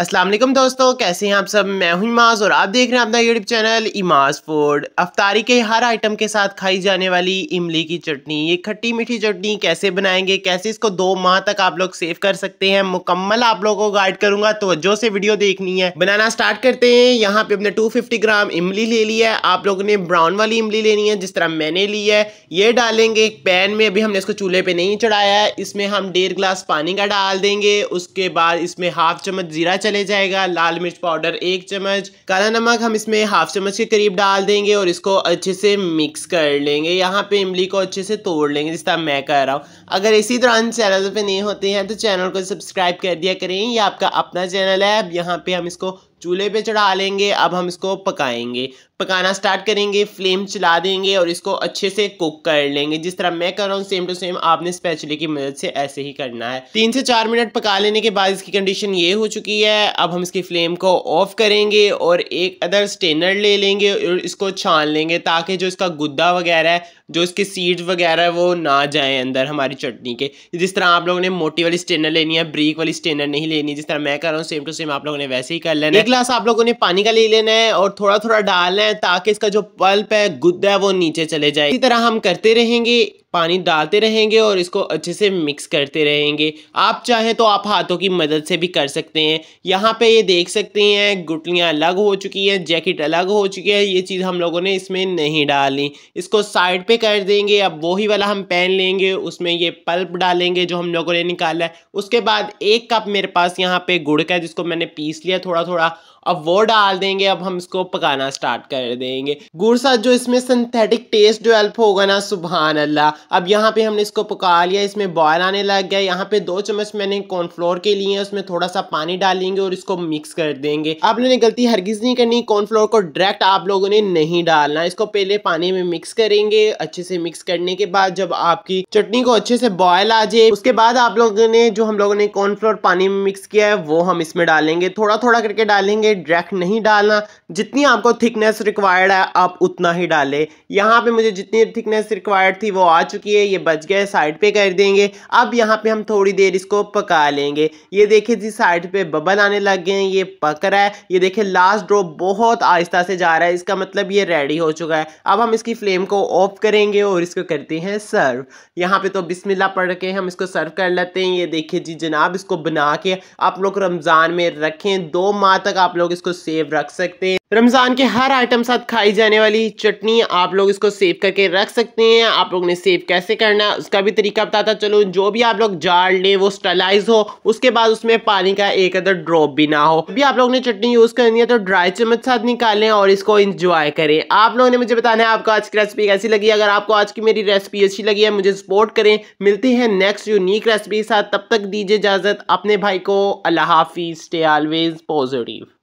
असलम दोस्तों कैसे हैं आप सब मैं हूं इमाज और आप देख रहे हैं अपना यूट्यूब चैनल इमाज फूड अफ्तारी के हर आइटम के साथ खाई जाने वाली इमली की चटनी ये खट्टी मीठी चटनी कैसे बनाएंगे कैसे इसको दो माह तक आप लोग सेव कर सकते हैं मुकम्मल आप लोगों को गाइड करूंगा तो जो से वीडियो देखनी है बनाना स्टार्ट करते हैं यहाँ पे अपने टू ग्राम इमली ले ली है आप लोगों ने ब्राउन वाली इमली लेनी है जिस तरह मैंने ली है ये डालेंगे एक पैन में अभी हमने इसको चूल्हे पर नहीं चढ़ाया है इसमें हम डेढ़ गिलास पानी का डाल देंगे उसके बाद इसमें हाफ चम्मच जीरा चले जाएगा लाल मिर्च पाउडर एक चम्मच काला नमक हम इसमें हाफ चम्मच के करीब डाल देंगे और इसको अच्छे से मिक्स कर लेंगे यहाँ पे इमली को अच्छे से तोड़ लेंगे जिस तरह मैं कर रहा हूँ अगर इसी दौरान चैनल पे नहीं होते हैं तो चैनल को सब्सक्राइब कर दिया करें ये आपका अपना चैनल है अब यहाँ पे हम इसको चूल्हे पे चढ़ा लेंगे अब हम इसको पकाएंगे पकाना स्टार्ट करेंगे फ्लेम चला देंगे और इसको अच्छे से कुक कर लेंगे जिस तरह मैं कर रहा हूँ सेम टू सेम आपने स्पेचुले की मदद से ऐसे ही करना है तीन से चार मिनट पका लेने के बाद इसकी कंडीशन ये हो चुकी है अब हम इसकी फ्लेम को ऑफ करेंगे और एक अदर स्टेनर ले लेंगे और इसको छान लेंगे ताकि जो इसका गुद्दा वगैरह है जो इसके सीड्स वगैरह है वो ना जाए अंदर हमारी चटनी के जिस तरह आप लोगों ने मोटी वाली स्टेनर लेनी है ब्रीक वाली स्टेनर नहीं लेनी जिस तरह मैं कर रहा हूँ सेम टू सेम आप लोगों ने वैसे ही कर लेना गिलास आप लोगों ने पानी का ले लेना है और थोड़ा थोड़ा डालना है ताकि इसका जो पल्प है गुद्दा है वो नीचे चले जाए इसी तरह हम करते रहेंगे पानी डालते रहेंगे और इसको अच्छे से मिक्स करते रहेंगे आप चाहें तो आप हाथों की मदद से भी कर सकते हैं यहाँ पे ये देख सकते हैं गुटलियाँ अलग हो चुकी हैं जैकेट अलग हो चुकी है ये चीज़ हम लोगों ने इसमें नहीं डाली इसको साइड पे कर देंगे अब वही वाला हम पैन लेंगे उसमें ये पल्प डालेंगे जो हम लोगों ने निकाला है उसके बाद एक कप मेरे पास यहाँ पर गुड़ का है जिसको मैंने पीस लिया थोड़ा थोड़ा अब वो डाल देंगे अब हम इसको पकाना स्टार्ट कर देंगे गुड़ साथ जो इसमें सिंथेटिक टेस्ट डेवलप होगा ना सुबहान अल्लाह अब यहाँ पे हमने इसको पका लिया इसमें बॉयल आने लग गया यहाँ पे दो चम्मच मैंने कॉर्नफ्लोर के लिए उसमें थोड़ा सा पानी डालेंगे और इसको मिक्स कर देंगे आप लोगों ने गलती हरगिज नहीं करनी कॉर्नफ्लोर को डायरेक्ट आप लोगों ने नहीं डालना इसको पहले पानी में मिक्स करेंगे अच्छे से मिक्स करने के बाद जब आपकी चटनी को अच्छे से बॉयल आ जाए उसके बाद आप लोगों ने जो हम लोगों ने कॉर्नफ्लोर पानी में मिक्स किया है वो हम इसमें डालेंगे थोड़ा थोड़ा करके डालेंगे डायरेक्ट नहीं डालना जितनी आपको थिकनेस रिक्वायर्ड है आप उतना ही डालें यहाँ पे मुझे जितनी थिकनेस रिक्वायर्ड थी वो आज चुकी है ये बच गए साइड पे कर देंगे अब यहाँ पे हम थोड़ी देर इसको पका लेंगे ये देखिए जी साइड पे बबल आने लग गए हैं ये पक रहा है ये देखिए लास्ट ड्रॉप बहुत आहिस्ता से जा रहा है इसका मतलब ये रेडी हो चुका है अब हम इसकी फ्लेम को ऑफ करेंगे और इसको करते हैं सर्व यहाँ पे तो बिस्मिल्ला पढ़ के हम इसको सर्व कर लेते हैं ये देखिए जी जनाब इसको बना के आप लोग रमज़ान में रखें दो माह तक आप लोग इसको सेव रख सकते हैं रमज़ान के हर आइटम साथ खाई जाने वाली चटनी आप लोग इसको सेव करके रख सकते हैं आप लोग ने सेव कैसे करना है उसका भी तरीका बताता चलो जो भी आप लोग जार लें वो स्टलाइज हो उसके बाद उसमें पानी का एक अदर ड्रॉप भी ना हो अभी आप लोग ने चटनी यूज करनी है तो ड्राई चम्मच साथ निकालें और इसको इंजॉय करें आप लोगों ने मुझे बताना है आपको आज की रेसिपी कैसी लगी अगर आपको आज की मेरी रेसिपी अच्छी लगी है मुझे सपोर्ट करें मिलते हैं नेक्स्ट यूनिक रेसिपी के साथ तब तक दीजिए इजाजत अपने भाई को अल्लाह हाफिज स्टे ऑलवेज पॉजिटिव